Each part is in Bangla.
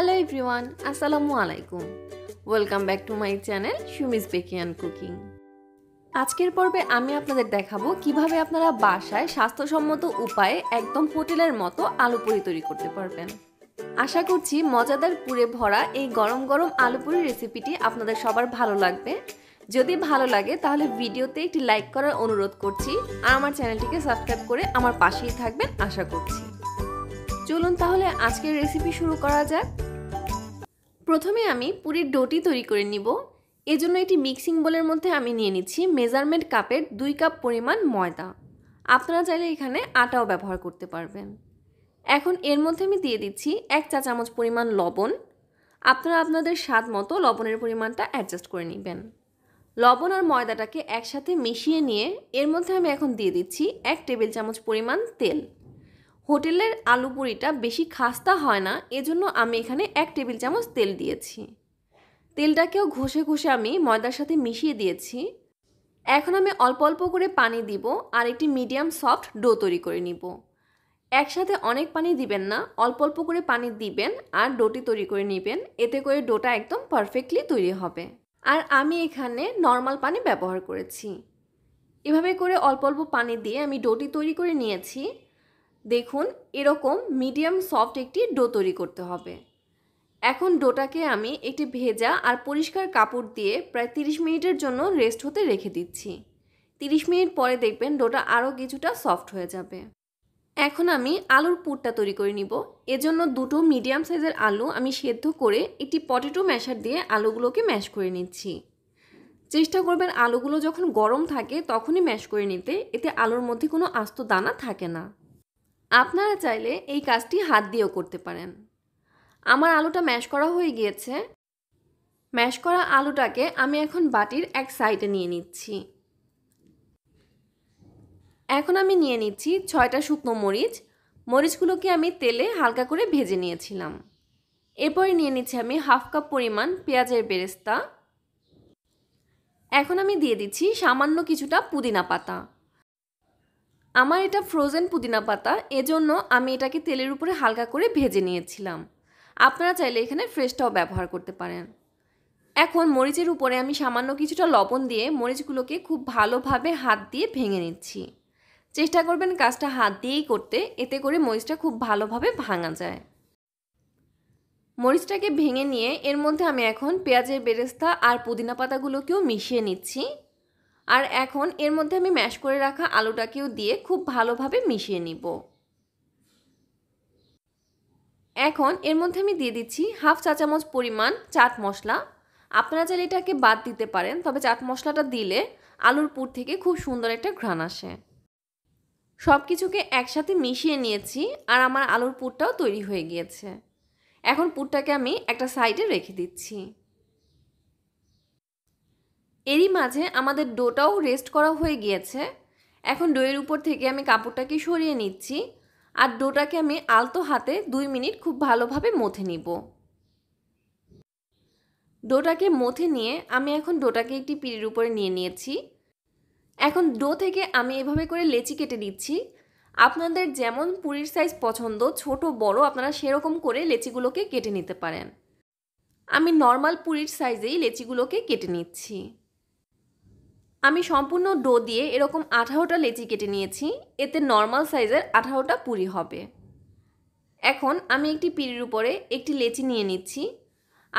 হ্যালো এভরিওয়ান আসসালামু আলাইকুম welcome back to my channel সুমিস বেকিয়ান কুকিং আজকের পর্বে আমি আপনাদের দেখাবো কিভাবে আপনারা বাসায় স্বাস্থ্যসম্মত উপায়ে একদম হোটেলের মতো আলু পুরি তৈরি করতে পারবেন আশা করছি মজাদার পুরে ভরা এই গরম গরম আলু পুরি রেসিপিটি আপনাদের সবার ভালো লাগবে যদি ভালো লাগে তাহলে ভিডিওতে একটি লাইক করার অনুরোধ করছি আর আমার চ্যানেলটিকে সাবস্ক্রাইব করে আমার পাশেই থাকবেন আশা করছি চলুন তাহলে আজকের রেসিপি শুরু করা যাক প্রথমে আমি পুরীর ডোটি তৈরি করে নিব এজন্য এটি মিক্সিং বোলের মধ্যে আমি নিয়ে নিচ্ছি মেজারমেন্ট কাপের দুই কাপ পরিমাণ ময়দা আপনারা চাইলে এখানে আটাও ব্যবহার করতে পারবেন এখন এর মধ্যে আমি দিয়ে দিচ্ছি এক চা চামচ পরিমাণ লবণ আপনারা আপনাদের স্বাদ মতো লবণের পরিমাণটা অ্যাডজাস্ট করে নেবেন লবণ আর ময়দাটাকে একসাথে মিশিয়ে নিয়ে এর মধ্যে আমি এখন দিয়ে দিচ্ছি এক টেবিল চামচ পরিমাণ তেল হোটেলের আলু পুরিটা বেশি খাস্তা হয় না এজন্য আমি এখানে এক টেবিল চামচ তেল দিয়েছি তেলটাকেও ঘষে ঘষে আমি ময়দার সাথে মিশিয়ে দিয়েছি এখন আমি অল্প অল্প করে পানি দিব আর একটি মিডিয়াম সফট ডো তৈরি করে নিব একসাথে অনেক পানি দিবেন না অল্প অল্প করে পানি দিবেন আর ডোটি তৈরি করে নেবেন এতে করে ডোটা একদম পারফেক্টলি তৈরি হবে আর আমি এখানে নর্মাল পানি ব্যবহার করেছি এভাবে করে অল্প অল্প পানি দিয়ে আমি ডোটি তৈরি করে নিয়েছি দেখুন এরকম মিডিয়াম সফট একটি ডো তৈরি করতে হবে এখন ডোটাকে আমি একটি ভেজা আর পরিষ্কার কাপড় দিয়ে প্রায় তিরিশ মিনিটের জন্য রেস্ট হতে রেখে দিচ্ছি তিরিশ মিনিট পরে দেখবেন ডোটা আরও কিছুটা সফট হয়ে যাবে এখন আমি আলুর পুরটা তৈরি করে নিব এজন্য দুটো মিডিয়াম সাইজের আলু আমি সেদ্ধ করে একটি পটেটো ম্যাশার দিয়ে আলুগুলোকে ম্যাশ করে নিচ্ছি চেষ্টা করবেন আলুগুলো যখন গরম থাকে তখনই ম্যাশ করে নিতে এতে আলুর মধ্যে কোনো আস্ত দানা থাকে না আপনারা চাইলে এই কাজটি হাত দিয়েও করতে পারেন আমার আলুটা ম্যাশ করা হয়ে গিয়েছে ম্যাশ করা আলুটাকে আমি এখন বাটির এক সাইডে নিয়ে নিচ্ছি এখন আমি নিয়ে নিচ্ছি ছয়টা শুকনো মরিচ মরিচগুলোকে আমি তেলে হালকা করে ভেজে নিয়েছিলাম এরপরে নিয়ে নিচ্ছি আমি হাফ কাপ পরিমাণ পেঁয়াজের বেরেস্তা এখন আমি দিয়ে দিচ্ছি সামান্য কিছুটা পুদিনা পাতা আমার এটা ফ্রোজেন পুদিনা পাতা এজন্য আমি এটাকে তেলের উপরে হালকা করে ভেজে নিয়েছিলাম আপনারা চাইলে এখানে ফ্রেশটাও ব্যবহার করতে পারেন এখন মরিচের উপরে আমি সামান্য কিছুটা লবণ দিয়ে মরিচগুলোকে খুব ভালোভাবে হাত দিয়ে ভেঙে নিচ্ছি চেষ্টা করবেন কাজটা হাত দিয়েই করতে এতে করে মরিচটা খুব ভালোভাবে ভাঙা যায় মরিচটাকে ভেঙে নিয়ে এর মধ্যে আমি এখন পেঁয়াজের বেরেস্তা আর পুদিনা পাতাগুলোকেও মিশিয়ে নিচ্ছি আর এখন এর মধ্যে আমি ম্যাশ করে রাখা আলুটাকেও দিয়ে খুব ভালোভাবে মিশিয়ে নিব এখন এর মধ্যে আমি দিয়ে দিচ্ছি হাফ চা চামচ পরিমাণ চাট মশলা আপনারা চাইলে এটাকে বাদ দিতে পারেন তবে চাট মশলাটা দিলে আলুর পুর থেকে খুব সুন্দর একটা ঘ্রাণ আসে সব কিছুকে একসাথে মিশিয়ে নিয়েছি আর আমার আলুর পুরটাও তৈরি হয়ে গিয়েছে এখন পুরটাকে আমি একটা সাইডে রেখে দিচ্ছি এরই মাঝে আমাদের ডোটাও রেস্ট করা হয়ে গিয়েছে এখন ডোয়ের উপর থেকে আমি কাপড়টাকে সরিয়ে নিচ্ছি আর ডোটাকে আমি আলতো হাতে দুই মিনিট খুব ভালোভাবে মথে নিব ডোটাকে মথে নিয়ে আমি এখন ডোটাকে একটি পিড়ির উপরে নিয়ে নিয়েছি এখন ডো থেকে আমি এভাবে করে লেচি কেটে দিচ্ছি আপনাদের যেমন পুরীর সাইজ পছন্দ ছোট বড় আপনারা সেরকম করে লেচিগুলোকে কেটে নিতে পারেন আমি নর্মাল পুরীর সাইজেই লেচিগুলোকে কেটে নিচ্ছি আমি সম্পূর্ণ ডো দিয়ে এরকম আঠারোটা লেচি কেটে নিয়েছি এতে নর্মাল সাইজের আঠারোটা পুরি হবে এখন আমি একটি পিড়ির উপরে একটি লেচি নিয়ে নিচ্ছি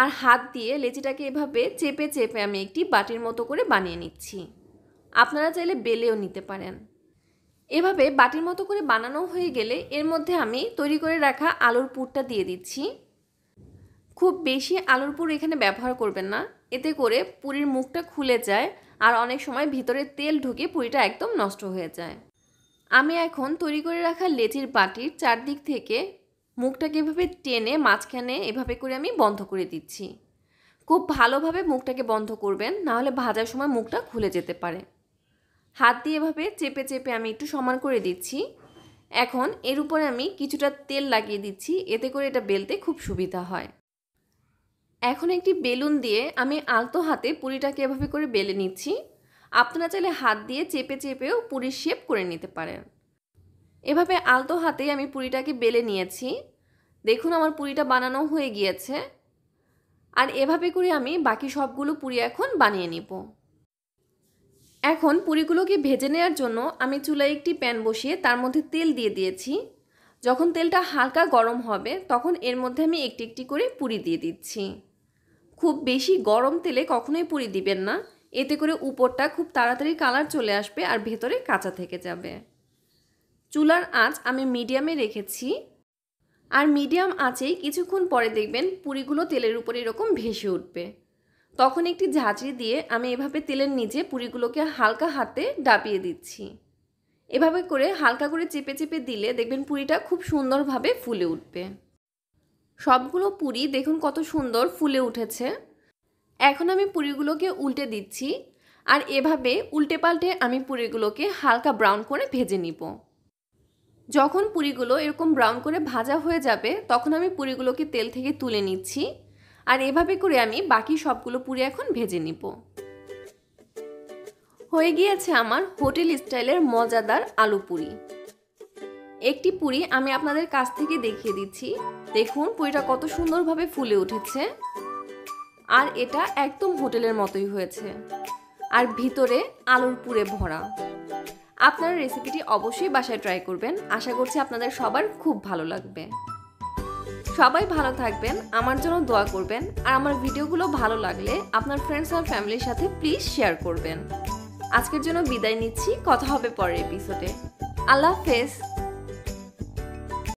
আর হাত দিয়ে লেচিটাকে এভাবে চেপে চেপে আমি একটি বাটির মতো করে বানিয়ে নিচ্ছি আপনারা চাইলে বেলেও নিতে পারেন এভাবে বাটির মতো করে বানানো হয়ে গেলে এর মধ্যে আমি তৈরি করে রাখা আলুর পুরটা দিয়ে দিচ্ছি খুব বেশি আলুর পুর এখানে ব্যবহার করবেন না এতে করে পুরীর মুখটা খুলে যায় আর অনেক সময় ভিতরে তেল ঢুকে পুরিটা একদম নষ্ট হয়ে যায় আমি এখন তৈরি করে রাখা লেচির বাটির চারদিক থেকে মুখটাকে এভাবে টেনে মাঝখানে এভাবে করে আমি বন্ধ করে দিচ্ছি খুব ভালোভাবে মুখটাকে বন্ধ করবেন নাহলে ভাজার সময় মুখটা খুলে যেতে পারে হাত দিয়ে এভাবে চেপে চেপে আমি একটু সমান করে দিচ্ছি এখন এর উপরে আমি কিছুটা তেল লাগিয়ে দিচ্ছি এতে করে এটা বেলতে খুব সুবিধা হয় এখন একটি বেলুন দিয়ে আমি আলতো হাতে পুরিটাকে এভাবে করে বেলে নিচ্ছি আপনারা চাইলে হাত দিয়ে চেপে চেপেও পুরি শেপ করে নিতে পারেন এভাবে আলতো হাতে আমি পুরিটাকে বেলে নিয়েছি দেখুন আমার পুরিটা বানানো হয়ে গিয়েছে আর এভাবে করে আমি বাকি সবগুলো পুরি এখন বানিয়ে নিব এখন পুরিগুলোকে ভেজে নেওয়ার জন্য আমি চুলায় একটি প্যান বসিয়ে তার মধ্যে তেল দিয়ে দিয়েছি যখন তেলটা হালকা গরম হবে তখন এর মধ্যে আমি একটি একটি করে পুরি দিয়ে দিচ্ছি খুব বেশি গরম তেলে কখনোই পুরি দিবেন না এতে করে উপরটা খুব তাড়াতাড়ি কালার চলে আসবে আর ভেতরে কাঁচা থেকে যাবে চুলার আঁচ আমি মিডিয়ামে রেখেছি আর মিডিয়াম আঁচেই কিছুক্ষণ পরে দেখবেন পুরিগুলো তেলের উপর এরকম ভেসে উঠবে তখন একটি ঝাঁচড়ি দিয়ে আমি এভাবে তেলের নিচে পুরিগুলোকে হালকা হাতে ডাবিয়ে দিচ্ছি এভাবে করে হালকা করে চেপে চেপে দিলে দেখবেন পুরিটা খুব সুন্দরভাবে ফুলে উঠবে সবগুলো পুরি দেখুন কত সুন্দর ফুলে উঠেছে এখন আমি পুরিগুলোকে উল্টে দিচ্ছি আর এভাবে উল্টে পাল্টে আমি পুরিগুলোকে হালকা ব্রাউন করে ভেজে নিব যখন পুরিগুলো এরকম ব্রাউন করে ভাজা হয়ে যাবে তখন আমি পুরিগুলোকে তেল থেকে তুলে নিচ্ছি আর এভাবে করে আমি বাকি সবগুলো পুরি এখন ভেজে নিব হয়ে গিয়েছে আমার হোটেল স্টাইলের মজাদার আলু পুরি একটি পুরি আমি আপনাদের কাছ থেকে দেখিয়ে দিচ্ছি দেখুন পুরিটা কত সুন্দরভাবে ফুলে উঠেছে আর এটা একদম হোটেলের মতোই হয়েছে আর ভিতরে আলুর পুরে ভরা আপনারা রেসিপিটি অবশ্যই বাসায় ট্রাই করবেন আশা করছি আপনাদের সবার খুব ভালো লাগবে সবাই ভালো থাকবেন আমার জন্য দোয়া করবেন আর আমার ভিডিওগুলো ভালো লাগলে আপনার ফ্রেন্ডস আর ফ্যামিলির সাথে প্লিজ শেয়ার করবেন আজকের জন্য বিদায় নিচ্ছি কথা হবে পরের এপিসোডে আল্লাহ হাফেজ